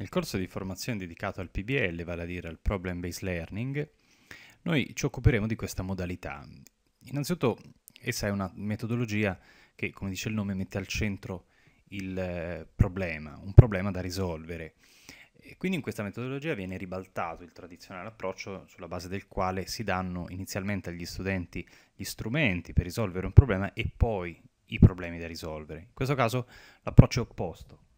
Nel corso di formazione dedicato al PBL, vale a dire al Problem Based Learning, noi ci occuperemo di questa modalità. Innanzitutto essa è una metodologia che, come dice il nome, mette al centro il eh, problema, un problema da risolvere. E quindi in questa metodologia viene ribaltato il tradizionale approccio sulla base del quale si danno inizialmente agli studenti gli strumenti per risolvere un problema e poi i problemi da risolvere. In questo caso l'approccio è opposto.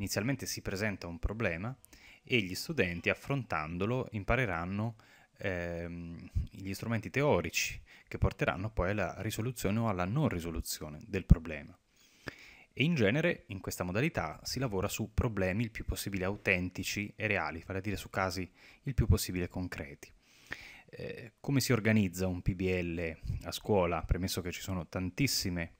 Inizialmente si presenta un problema e gli studenti affrontandolo impareranno ehm, gli strumenti teorici che porteranno poi alla risoluzione o alla non risoluzione del problema. E in genere in questa modalità si lavora su problemi il più possibile autentici e reali, vale a dire su casi il più possibile concreti. Eh, come si organizza un PBL a scuola, premesso che ci sono tantissime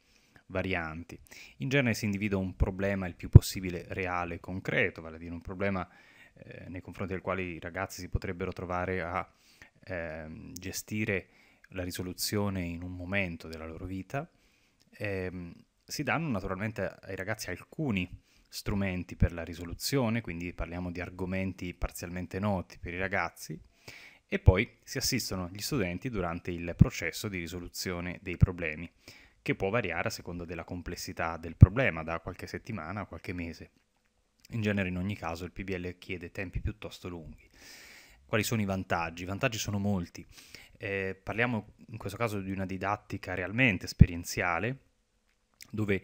varianti. In genere si individua un problema il più possibile reale e concreto, vale a dire un problema eh, nei confronti del quale i ragazzi si potrebbero trovare a eh, gestire la risoluzione in un momento della loro vita. Eh, si danno naturalmente ai ragazzi alcuni strumenti per la risoluzione, quindi parliamo di argomenti parzialmente noti per i ragazzi, e poi si assistono gli studenti durante il processo di risoluzione dei problemi che può variare a seconda della complessità del problema, da qualche settimana a qualche mese. In genere in ogni caso il PBL chiede tempi piuttosto lunghi. Quali sono i vantaggi? I vantaggi sono molti. Eh, parliamo in questo caso di una didattica realmente esperienziale, dove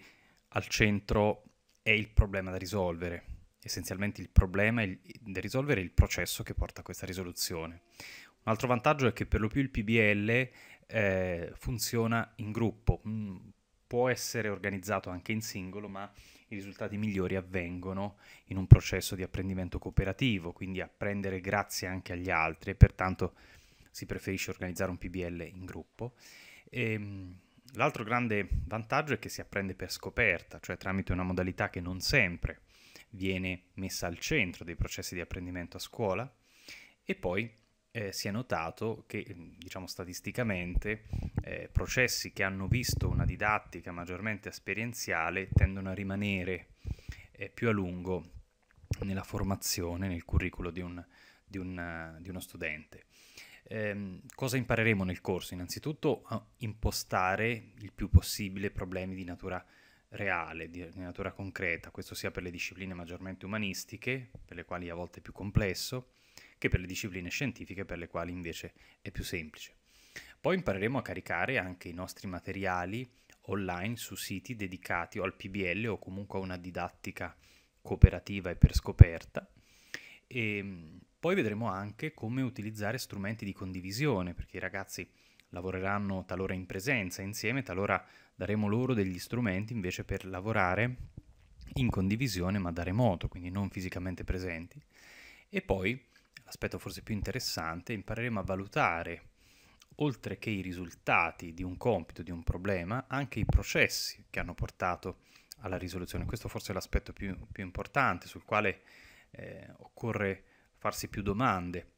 al centro è il problema da risolvere. Essenzialmente il problema il, da risolvere è il processo che porta a questa risoluzione. Un altro vantaggio è che per lo più il PBL eh, funziona in gruppo. Mm, può essere organizzato anche in singolo, ma i risultati migliori avvengono in un processo di apprendimento cooperativo, quindi apprendere grazie anche agli altri e pertanto si preferisce organizzare un PBL in gruppo. E, ehm, l'altro grande vantaggio è che si apprende per scoperta, cioè tramite una modalità che non sempre viene messa al centro dei processi di apprendimento a scuola e poi eh, si è notato che, mm, diciamo statisticamente, eh, processi che hanno visto una didattica maggiormente esperienziale tendono a rimanere eh, più a lungo nella formazione, nel curriculum di, di, eh, di uno studente. Eh, cosa impareremo nel corso? Innanzitutto a impostare il più possibile problemi di natura reale, di, di, natura concreta, questo sia per le discipline maggiormente umanistiche, per le quali a volte è più complesso, che per le discipline scientifiche per le quali invece è più semplice. Poi impareremo a caricare anche i nostri materiali online su siti dedicati o al PBL o comunque a una didattica cooperativa e per scoperta. E ehm, poi vedremo anche come utilizzare strumenti di condivisione, perché i ragazzi lavoreranno talora in presenza insieme, talora daremo loro degli strumenti invece per lavorare in condivisione ma da remoto, quindi non fisicamente presenti. E poi l'aspetto forse più interessante, impareremo a valutare, oltre che i risultati di un compito, di un problema, anche i processi che hanno portato alla risoluzione. Questo forse è l'aspetto più, più importante sul quale eh, occorre farsi più domande,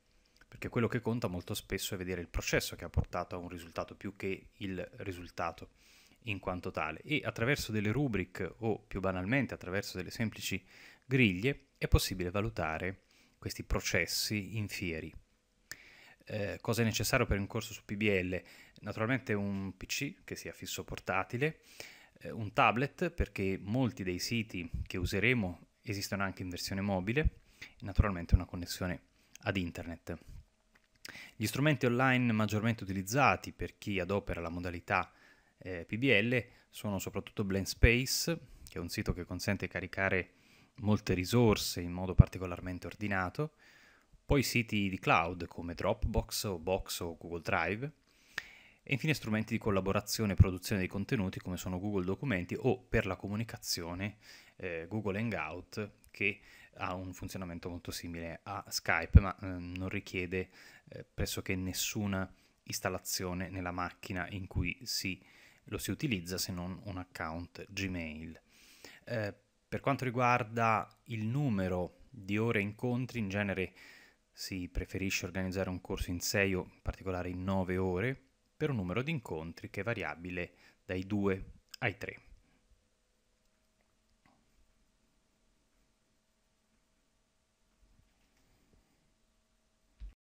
perché quello che conta molto spesso è vedere il processo che ha portato a un risultato più che il risultato in quanto tale e attraverso delle rubric o più banalmente attraverso delle semplici griglie è possibile valutare questi processi in fieri. Eh, cosa è necessario per un corso su PBL? Naturalmente un PC che sia fisso portatile, eh, un tablet perché molti dei siti che useremo esistono anche in versione mobile e naturalmente una connessione ad internet. Gli strumenti online maggiormente utilizzati per chi adopera la modalità eh, PBL sono soprattutto Blend Space, che è un sito che consente di caricare molte risorse in modo particolarmente ordinato, poi siti di cloud come Dropbox o Box o Google Drive, e infine strumenti di collaborazione e produzione di contenuti come sono Google Documenti o per la comunicazione eh, Google Hangout che ha un funzionamento molto simile a Skype ma eh, non richiede eh, pressoché nessuna installazione nella macchina in cui si, lo si utilizza se non un account Gmail. Eh, per quanto riguarda il numero di ore incontri, in genere si preferisce organizzare un corso in 6 o in particolare in 9 ore per un numero di incontri che è variabile dai 2 ai 3.